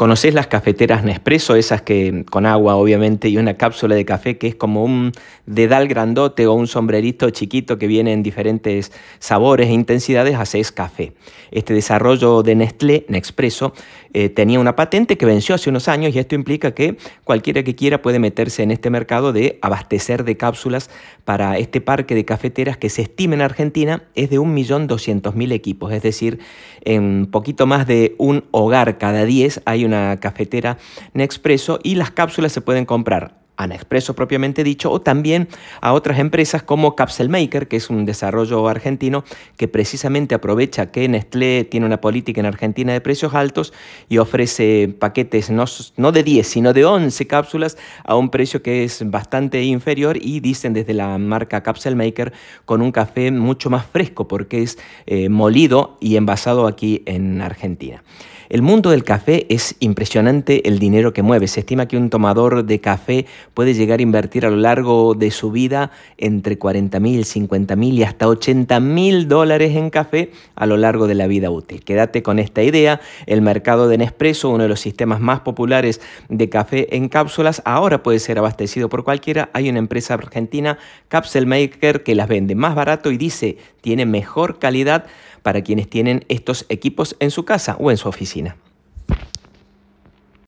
¿Conocés las cafeteras Nespresso, esas que con agua obviamente y una cápsula de café que es como un dedal grandote o un sombrerito chiquito que viene en diferentes sabores e intensidades? Haces café. Este desarrollo de Nestlé, Nespresso, eh, tenía una patente que venció hace unos años y esto implica que cualquiera que quiera puede meterse en este mercado de abastecer de cápsulas para este parque de cafeteras que se estima en Argentina es de 1.200.000 equipos, es decir, en poquito más de un hogar cada 10 hay un una cafetera Nespresso y las cápsulas se pueden comprar Expreso propiamente dicho, o también a otras empresas como Capsule Maker, que es un desarrollo argentino que precisamente aprovecha que Nestlé tiene una política en Argentina de precios altos y ofrece paquetes no, de 10, sino de 11 cápsulas a un precio que es bastante inferior y dicen desde la marca Capsule Maker con un café mucho más fresco porque es eh, molido y envasado aquí en Argentina. El mundo del café es impresionante el dinero que mueve. Se estima que un tomador de café puede llegar a invertir a lo largo de su vida entre 40.000, mil, y hasta 80 mil dólares en café a lo largo de la vida útil. Quédate con esta idea. El mercado de Nespresso, uno de los sistemas más populares de café en cápsulas, ahora puede ser abastecido por cualquiera. Hay una empresa argentina, Capsule Maker, que las vende más barato y dice tiene mejor calidad para quienes tienen estos equipos en su casa o en su oficina.